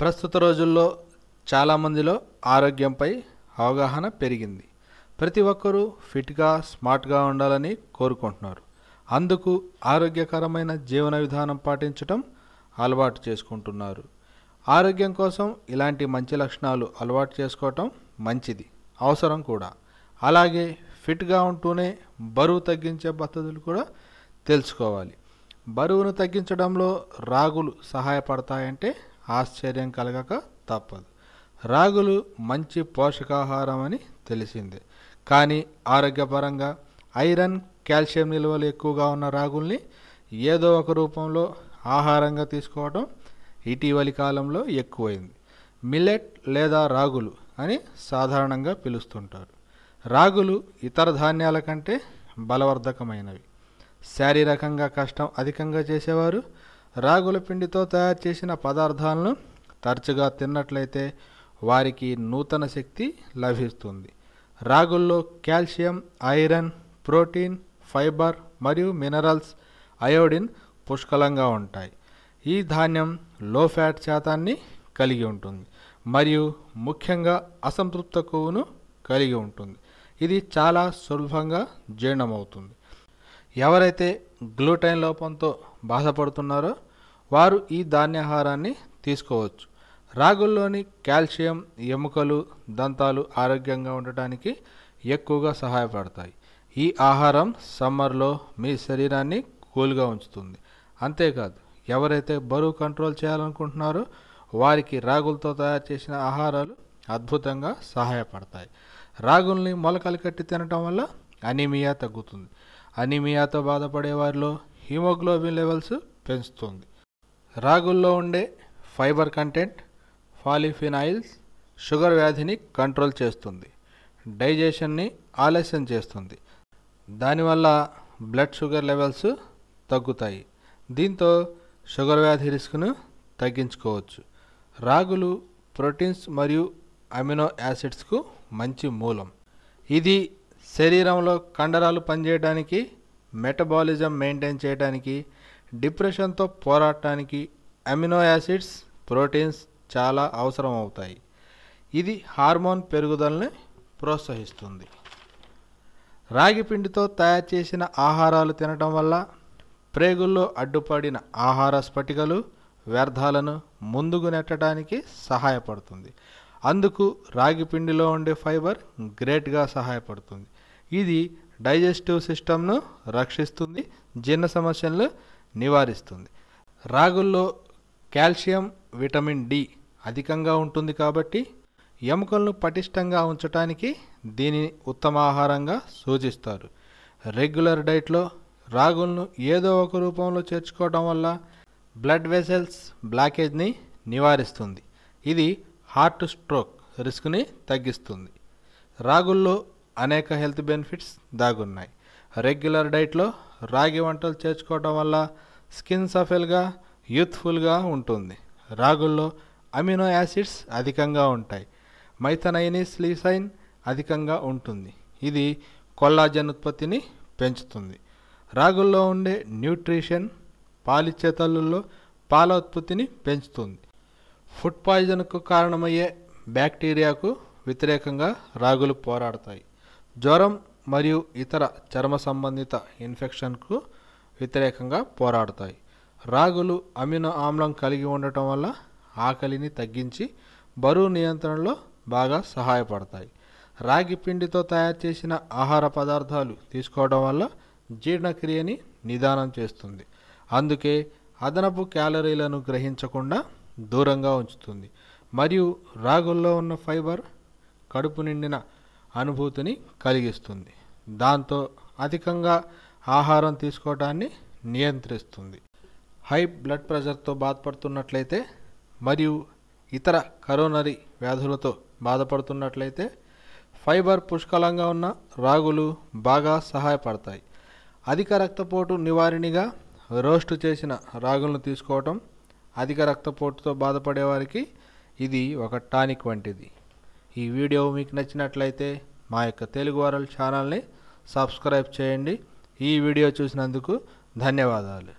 ప్రస్తుత రోజుల్లో చాలామందిలో ఆరోగ్యంపై అవగాహన పెరిగింది ప్రతి ఒక్కరూ ఫిట్గా స్మార్ట్గా ఉండాలని కోరుకుంటున్నారు అందుకు ఆరోగ్యకరమైన జీవన విధానం పాటించటం అలవాటు చేసుకుంటున్నారు ఆరోగ్యం కోసం ఇలాంటి మంచి లక్షణాలు అలవాటు చేసుకోవటం మంచిది అవసరం కూడా అలాగే ఫిట్గా ఉంటూనే బరువు తగ్గించే పద్ధతులు కూడా తెలుసుకోవాలి బరువును తగ్గించడంలో రాగులు సహాయపడతాయంటే ఆశ్చర్యం కలగక తప్పదు రాగులు మంచి పోషకాహారం అని తెలిసిందే కానీ ఆరోగ్యపరంగా ఐరన్ కాల్షియం నిల్వలు ఎక్కువగా ఉన్న రాగుల్ని ఏదో ఒక రూపంలో ఆహారంగా తీసుకోవడం ఇటీవలి కాలంలో ఎక్కువైంది మిలెట్ లేదా రాగులు అని సాధారణంగా పిలుస్తుంటారు రాగులు ఇతర ధాన్యాల కంటే బలవర్ధకమైనవి శారీరకంగా కష్టం అధికంగా చేసేవారు రాగుల పిండితో తయారు చేసిన పదార్థాలను తరచుగా తిన్నట్లయితే వారికి నూతన శక్తి లభిస్తుంది రాగుల్లో కాల్షియం ఐరన్ ప్రోటీన్ ఫైబర్ మరియు మినరల్స్ అయోడిన్ పుష్కలంగా ఉంటాయి ఈ ధాన్యం లో ఫ్యాట్ శాతాన్ని కలిగి ఉంటుంది మరియు ముఖ్యంగా అసంతృప్త కొవ్వును కలిగి ఉంటుంది ఇది చాలా సులభంగా జీర్ణమవుతుంది ఎవరైతే గ్లూటైన్ లోపంతో బాధపడుతున్నారో వారు ఈ ధాన్యాహారాన్ని తీసుకోవచ్చు రాగుల్లోని కాల్షియం ఎముకలు దంతాలు ఆరోగ్యంగా ఉండటానికి ఎక్కువగా సహాయపడతాయి ఈ ఆహారం సమ్మర్లో మీ శరీరాన్ని కూల్గా ఉంచుతుంది అంతేకాదు ఎవరైతే బరువు కంట్రోల్ చేయాలనుకుంటున్నారో వారికి రాగులతో తయారు చేసిన ఆహారాలు అద్భుతంగా సహాయపడతాయి రాగుల్ని మొలకలు కట్టి తినటం వల్ల అనీమియా తగ్గుతుంది అనీమియాతో బాధపడే వారిలో హీమోగ్లోబిన్ లెవెల్స్ పెంచుతుంది రాగుల్లో ఉండే ఫైబర్ కంటెంట్ పాలిఫినాయిల్స్ షుగర్ వ్యాధిని కంట్రోల్ చేస్తుంది డైజెషన్ని ఆలస్యం చేస్తుంది దానివల్ల బ్లడ్ షుగర్ లెవెల్స్ తగ్గుతాయి దీంతో షుగర్ వ్యాధి రిస్క్ను తగ్గించుకోవచ్చు రాగులు ప్రోటీన్స్ మరియు అమినో యాసిడ్స్కు మంచి మూలం ఇది శరీరంలో కండరాలు పనిచేయడానికి మెటబాలిజం మెయింటైన్ చేయడానికి డిప్రెషన్తో పోరాడటానికి అమినో యాసిడ్స్ ప్రోటీన్స్ చాలా అవసరం అవుతాయి ఇది హార్మోన్ పెరుగుదలని ప్రోత్సహిస్తుంది రాగి పిండితో తయారు చేసిన ఆహారాలు తినటం వల్ల ప్రేగుల్లో అడ్డుపడిన ఆహార స్ఫటికలు వ్యర్థాలను ముందుకు నెట్టడానికి సహాయపడుతుంది అందుకు రాగి పిండిలో ఉండే ఫైబర్ గ్రేట్గా సహాయపడుతుంది ఇది డైజెస్టివ్ సిస్టమ్ను రక్షిస్తుంది జీర్ణ సమస్యలను నివారిస్తుంది రాగుల్లో కాల్షియం విటమిన్ డి అధికంగా ఉంటుంది కాబట్టి ఎముకలను పటిష్టంగా ఉంచడానికి దీని ఉత్తమ ఆహారంగా సూచిస్తారు రెగ్యులర్ డైట్లో రాగులను ఏదో ఒక రూపంలో చేర్చుకోవడం వల్ల బ్లడ్ వెసల్స్ బ్లాకేజ్ని నివారిస్తుంది ఇది హార్ట్ స్ట్రోక్ రిస్క్ని తగ్గిస్తుంది రాగుల్లో అనేక హెల్త్ బెనిఫిట్స్ దాగున్నాయి రెగ్యులర్ డైట్లో రాగి వంటలు చేర్చుకోవడం వల్ల స్కిన్ సఫెల్గా యూత్ఫుల్గా ఉంటుంది రాగుల్లో అమినో యాసిడ్స్ అధికంగా ఉంటాయి మైథనైని స్లీసైన్ అధికంగా ఉంటుంది ఇది కొల్లాజన్ ఉత్పత్తిని పెంచుతుంది రాగుల్లో ఉండే న్యూట్రిషన్ పాలిచ్చే పాల ఉత్పత్తిని పెంచుతుంది ఫుడ్ పాయిజన్కు కారణమయ్యే బ్యాక్టీరియాకు వ్యతిరేకంగా రాగులు పోరాడతాయి జ్వరం మరియు ఇతర చర్మ సంబంధిత ఇన్ఫెక్షన్కు వ్యతిరేకంగా పోరాడతాయి రాగులు అమినో ఆమ్లం కలిగి ఉండటం వల్ల ఆకలిని తగ్గించి బరువు నియంత్రణలో బాగా సహాయపడతాయి రాగి పిండితో తయారు చేసిన ఆహార పదార్థాలు తీసుకోవడం వల్ల జీర్ణక్రియని నిదానం చేస్తుంది అందుకే అదనపు క్యాలరీలను గ్రహించకుండా దూరంగా ఉంచుతుంది మరియు రాగుల్లో ఉన్న ఫైబర్ కడుపు నిండిన అనుభూతిని కలిగిస్తుంది దాంతో అధికంగా ఆహారం తీసుకోవటాన్ని నియంత్రిస్తుంది హై బ్లడ్ ప్రెషర్తో బాధపడుతున్నట్లయితే మరియు ఇతర కరోనరీ వ్యాధులతో బాధపడుతున్నట్లయితే ఫైబర్ పుష్కలంగా ఉన్న రాగులు బాగా సహాయపడతాయి అధిక రక్తపోటు నివారిణిగా రోస్ట్ చేసిన రాగులను తీసుకోవటం అధిక రక్తపోటుతో బాధపడేవారికి ఇది ఒక టానిక్ వంటిది ఈ వీడియో మీకు నచ్చినట్లయితే మా యొక్క తెలుగు వారల్ ఛానల్ని సబ్స్క్రైబ్ చేయండి ఈ వీడియో చూసినందుకు ధన్యవాదాలు